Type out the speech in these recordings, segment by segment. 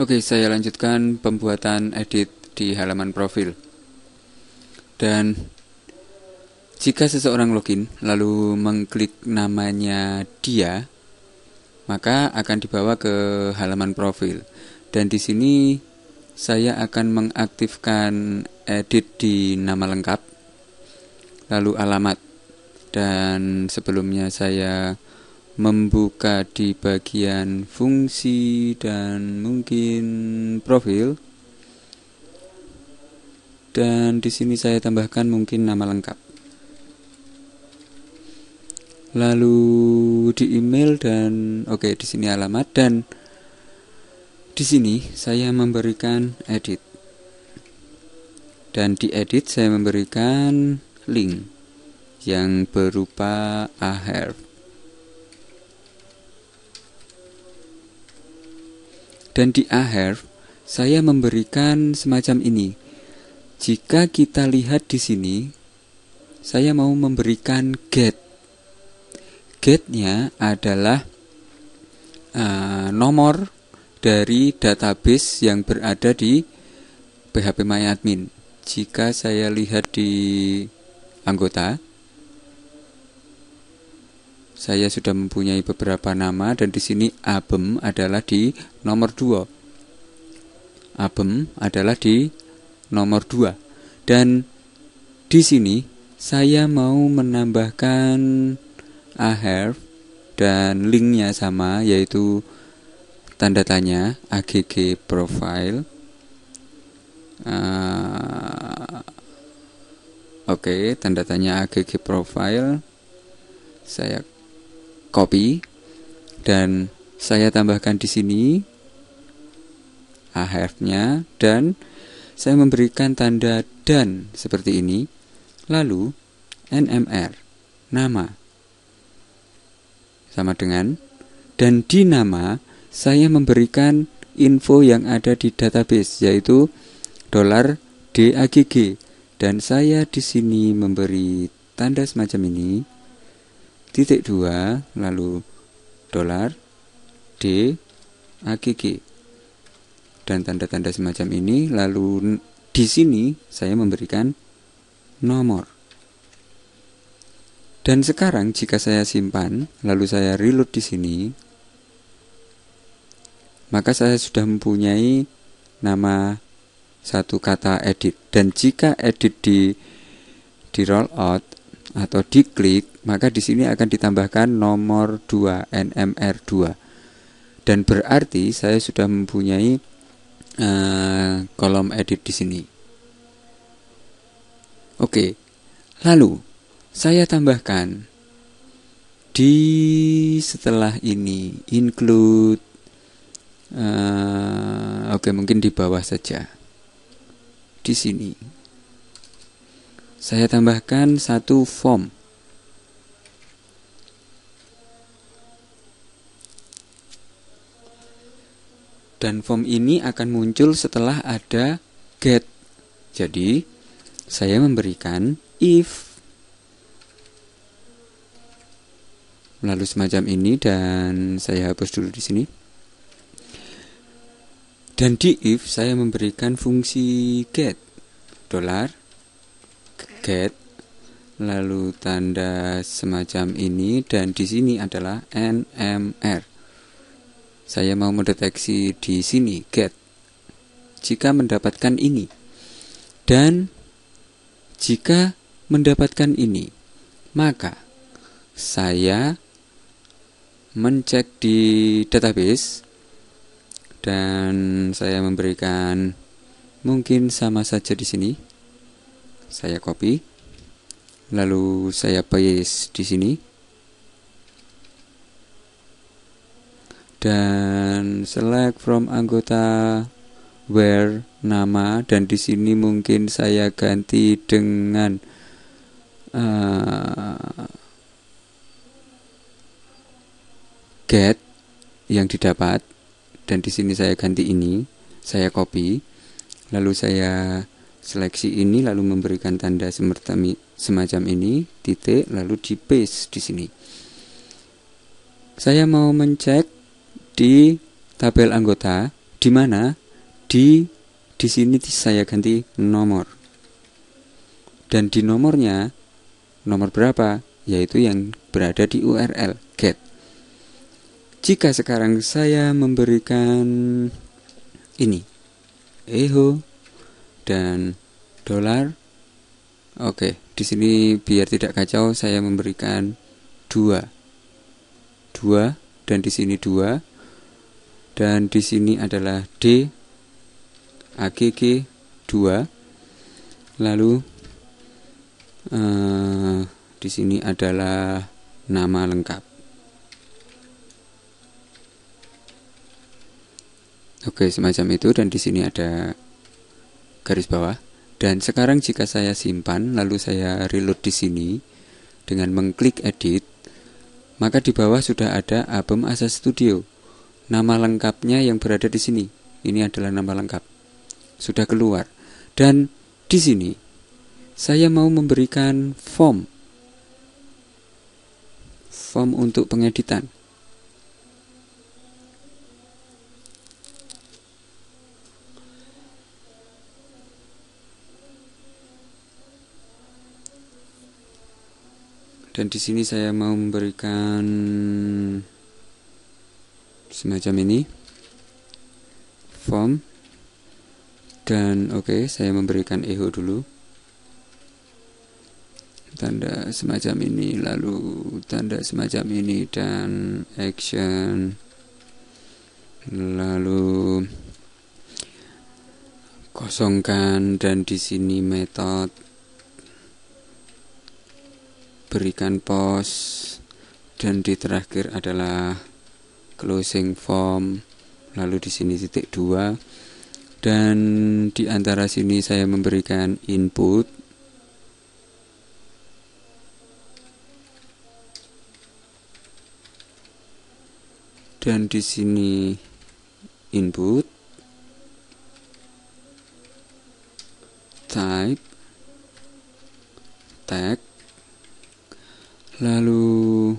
Oke, saya lanjutkan pembuatan edit di halaman profil. Dan jika seseorang login lalu mengklik namanya dia, maka akan dibawa ke halaman profil. Dan di sini saya akan mengaktifkan edit di nama lengkap, lalu alamat dan sebelumnya saya membuka di bagian fungsi dan mungkin profil dan di sini saya tambahkan mungkin nama lengkap lalu di email dan oke okay, di sini alamat dan di sini saya memberikan edit dan di edit saya memberikan link yang berupa A Dan di A saya memberikan semacam ini. Jika kita lihat di sini, saya mau memberikan get. Getnya adalah uh, nomor dari database yang berada di phpmyadmin Jika saya lihat di anggota, saya sudah mempunyai beberapa nama dan di sini Abem adalah di nomor 2. Abem adalah di nomor 2. Dan di sini saya mau menambahkan a dan linknya sama yaitu tanda tanya AGG profile uh, oke okay, tanda tanya AGG profile saya kopi dan saya tambahkan di sini have-nya dan saya memberikan tanda dan seperti ini lalu NMR nama sama dengan dan di nama saya memberikan info yang ada di database yaitu dolar DAGG dan saya di sini memberi tanda semacam ini titik 2 lalu dolar D AGG dan tanda-tanda semacam ini lalu di sini saya memberikan nomor dan sekarang jika saya simpan lalu saya reload di sini maka saya sudah mempunyai nama satu kata edit dan jika edit di di roll out atau diklik, maka di sini akan ditambahkan nomor 2 NMR2. Dan berarti saya sudah mempunyai uh, kolom edit di sini. Oke. Lalu saya tambahkan di setelah ini include uh, oke okay, mungkin di bawah saja. Di sini saya tambahkan satu form. Dan form ini akan muncul setelah ada get. Jadi, saya memberikan if lalu semacam ini dan saya hapus dulu di sini. Dan di if saya memberikan fungsi get dolar get lalu tanda semacam ini dan di sini adalah NMR. Saya mau mendeteksi di sini get jika mendapatkan ini dan jika mendapatkan ini maka saya mencek di database dan saya memberikan mungkin sama saja di sini saya copy. Lalu saya paste di sini. Dan select from anggota where nama dan di sini mungkin saya ganti dengan uh, get yang didapat dan di sini saya ganti ini, saya copy, lalu saya seleksi ini lalu memberikan tanda semacam ini titik lalu di paste di sini saya mau mencek di tabel anggota di mana di di sini saya ganti nomor dan di nomornya nomor berapa yaitu yang berada di URL get jika sekarang saya memberikan ini eho dan dolar. Oke, di sini biar tidak kacau saya memberikan dua, dua dan di sini 2 dan di sini adalah D AGG 2. Lalu eh, di sini adalah nama lengkap. Oke, semacam itu dan di sini ada garis bawah. Dan sekarang jika saya simpan lalu saya reload di sini dengan mengklik edit, maka di bawah sudah ada album Asa Studio. Nama lengkapnya yang berada di sini. Ini adalah nama lengkap. Sudah keluar. Dan di sini saya mau memberikan form form untuk pengeditan. dan di sini saya mau memberikan semacam ini form dan oke okay, saya memberikan echo dulu tanda semacam ini lalu tanda semacam ini dan action lalu kosongkan dan di sini metode berikan pos dan di terakhir adalah closing form lalu di sini titik dua dan di antara sini saya memberikan input dan di sini input type lalu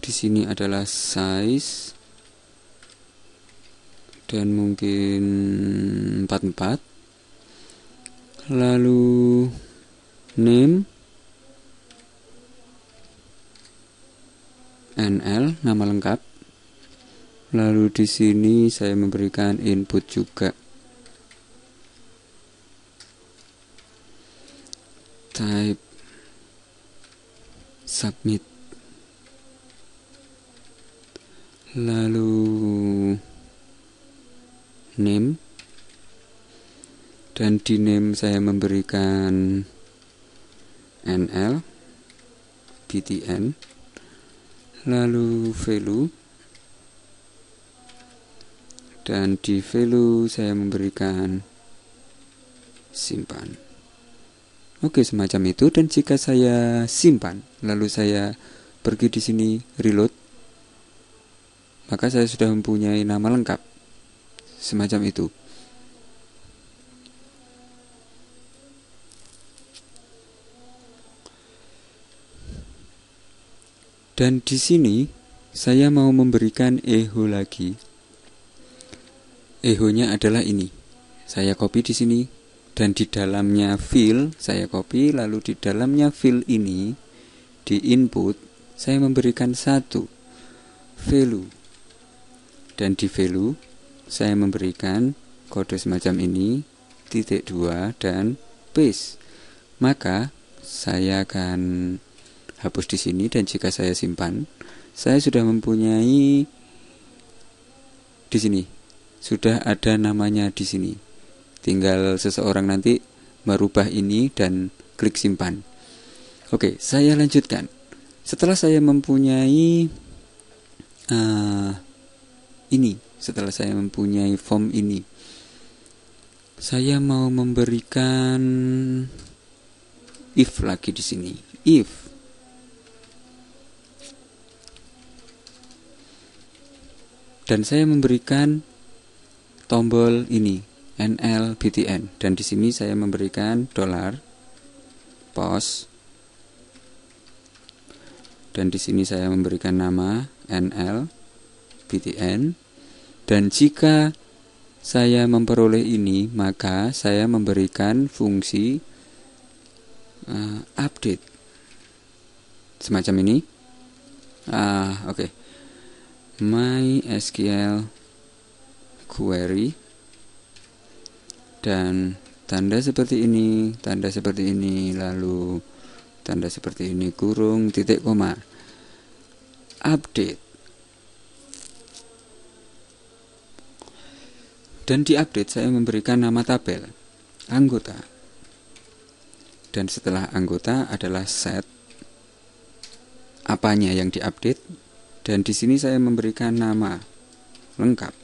di sini adalah size dan mungkin 44 lalu name NL nama lengkap lalu di sini saya memberikan input juga type submit lalu name dan di name saya memberikan NL BTN lalu value dan di value saya memberikan simpan Oke, semacam itu dan jika saya simpan lalu saya pergi di sini reload maka saya sudah mempunyai nama lengkap. Semacam itu. Dan di sini saya mau memberikan echo lagi. Echo-nya adalah ini. Saya copy di sini, dan di dalamnya fill saya copy lalu di dalamnya fill ini di input saya memberikan satu value dan di value saya memberikan kode semacam ini titik dua dan paste maka saya akan hapus di sini dan jika saya simpan saya sudah mempunyai di sini sudah ada namanya di sini Tinggal seseorang nanti merubah ini dan klik simpan. Oke, saya lanjutkan. Setelah saya mempunyai uh, ini, setelah saya mempunyai form ini, saya mau memberikan if lagi di sini. If dan saya memberikan tombol ini NL BTN dan di sini saya memberikan dolar pos dan di sini saya memberikan nama NL BTN dan jika saya memperoleh ini maka saya memberikan fungsi uh, update semacam ini ah oke okay. my SQL query dan tanda seperti ini, tanda seperti ini, lalu tanda seperti ini kurung titik koma. Update. Dan di update saya memberikan nama tabel anggota. Dan setelah anggota adalah set apanya yang diupdate dan di sini saya memberikan nama lengkap